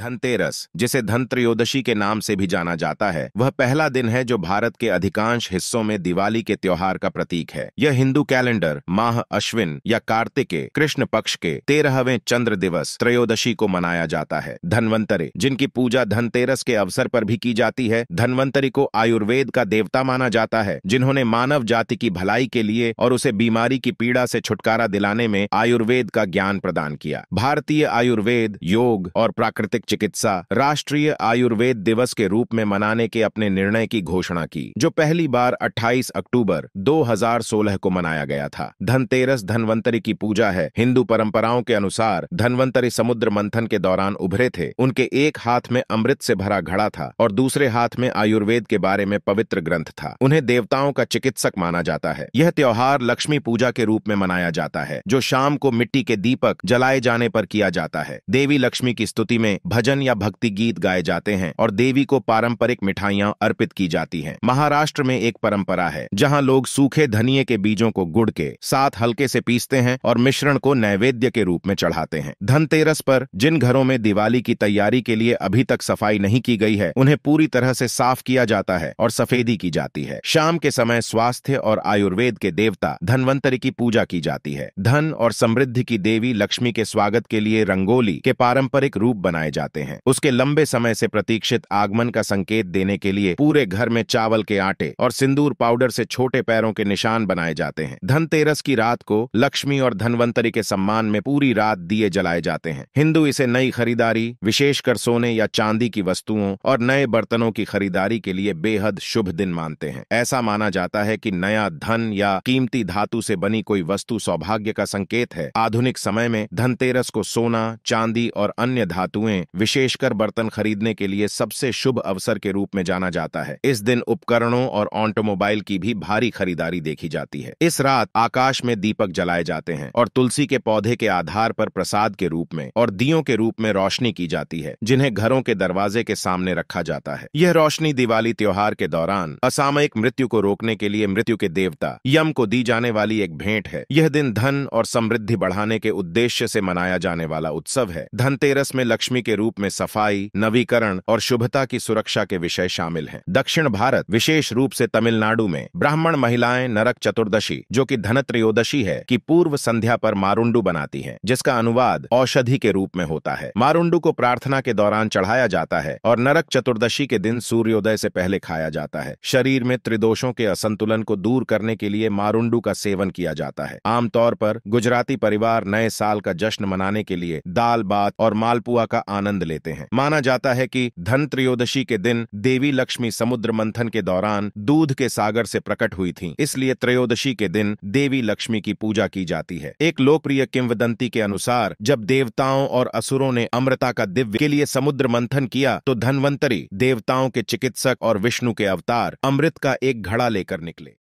धनतेरस जिसे धन त्रयोदशी के नाम से भी जाना जाता है वह पहला दिन है जो भारत के अधिकांश हिस्सों में दिवाली के त्योहार का प्रतीक है यह हिंदू कैलेंडर माह अश्विन या कार्तिके कृष्ण पक्ष के तेरहवें चंद्र दिवस त्रयोदशी को मनाया जाता है धनवंतरे जिनकी पूजा धनतेरस के अवसर पर भी की जाती है धनवंतरी को आयुर्वेद का देवता माना जाता है जिन्होंने मानव जाति की भलाई के लिए और उसे बीमारी की पीड़ा से छुटकारा दिलाने में आयुर्वेद का ज्ञान प्रदान किया भारतीय आयुर्वेद योग और प्राकृतिक आयुर्वेदिक चिकित्सा राष्ट्रीय आयुर्वेद दिवस के रूप में मनाने के अपने निर्णय की घोषणा की जो पहली बार 28 अक्टूबर 2016 को मनाया गया था धनतेरस धनवंतरी की पूजा है हिंदू परंपराओं के अनुसार धनवंतरी समुद्र मंथन के दौरान उभरे थे उनके एक हाथ में अमृत से भरा घड़ा था और दूसरे हाथ में आयुर्वेद के बारे में पवित्र ग्रंथ था उन्हें देवताओं का चिकित्सक माना जाता है यह त्योहार लक्ष्मी पूजा के रूप में मनाया जाता है जो शाम को मिट्टी के दीपक जलाए जाने पर किया जाता है देवी लक्ष्मी की स्तुति में भजन या भक्ति गीत गाए जाते हैं और देवी को पारंपरिक मिठाइयां अर्पित की जाती हैं। महाराष्ट्र में एक परंपरा है जहां लोग सूखे धनिये के बीजों को गुड़ के साथ हल्के से पीसते हैं और मिश्रण को नैवेद्य के रूप में चढ़ाते हैं धनतेरस पर जिन घरों में दिवाली की तैयारी के लिए अभी तक सफाई नहीं की गई है उन्हें पूरी तरह से साफ किया जाता है और सफेदी की जाती है शाम के समय स्वास्थ्य और आयुर्वेद के देवता धनवंतरी की पूजा की जाती है धन और समृद्धि की देवी लक्ष्मी के स्वागत के लिए रंगोली के पारंपरिक रूप बनाए जाते जाते हैं उसके लंबे समय से प्रतीक्षित आगमन का संकेत देने के लिए पूरे घर में चावल के आटे और सिंदूर पाउडर से छोटे पैरों के निशान बनाए जाते हैं धनतेरस की रात को लक्ष्मी और धनवंतरी के सम्मान में पूरी रात दिए जलाए जाते हैं हिंदू इसे नई खरीदारी विशेषकर सोने या चांदी की वस्तुओं और नए बर्तनों की खरीदारी के लिए बेहद शुभ दिन मानते हैं ऐसा माना जाता है कि नया धन या कीमती धातु से बनी कोई वस्तु सौभाग्य का संकेत है आधुनिक समय में धनतेरस को सोना चांदी और अन्य धातुएं विशेषकर बर्तन खरीदने के लिए सबसे शुभ अवसर के रूप में जाना जाता है इस दिन उपकरणों और ऑटोमोबाइल की भी भारी खरीदारी देखी जाती है इस रात आकाश में दीपक जलाए जाते हैं और तुलसी के पौधे के आधार पर प्रसाद के रूप में और दियों के रूप में रोशनी की जाती है जिन्हें घरों के दरवाजे के सामने रखा जाता है यह रोशनी दिवाली त्योहार के दौरान असामयिक मृत्यु को रोकने के लिए मृत्यु के देवता यम को दी जाने वाली एक भेंट है यह दिन धन और समृद्धि बढ़ाने के उद्देश्य से मनाया जाने वाला उत्सव है धनतेरस में लक्ष्मी के रूप में सफाई नवीकरण और शुभता की सुरक्षा के विषय शामिल हैं दक्षिण भारत विशेष रूप से तमिलनाडु में ब्राह्मण महिलाएं नरक चतुर्दशी जो कि धन त्रयोदशी है की पूर्व संध्या पर मारुंडू बनाती है जिसका अनुवाद औषधि के रूप में होता है मारुंडू को प्रार्थना के दौरान चढ़ाया जाता है और नरक चतुर्दशी के दिन सूर्योदय से पहले खाया जाता है शरीर में त्रिदोषों के असंतुलन को दूर करने के लिए मारुंडू का सेवन किया जाता है आमतौर पर गुजराती परिवार नए साल का जश्न मनाने के लिए दाल बात और मालपुआ का आनंद आनंद लेते हैं माना जाता है कि धन त्रयोदशी के दिन देवी लक्ष्मी समुद्र मंथन के दौरान दूध के सागर से प्रकट हुई थी इसलिए त्रयोदशी के दिन देवी लक्ष्मी की पूजा की जाती है एक लोकप्रिय किंवदंती के अनुसार जब देवताओं और असुरों ने अमृता का दिव्य के लिए समुद्र मंथन किया तो धनवंतरी देवताओं के चिकित्सक और विष्णु के अवतार अमृत का एक घड़ा लेकर निकले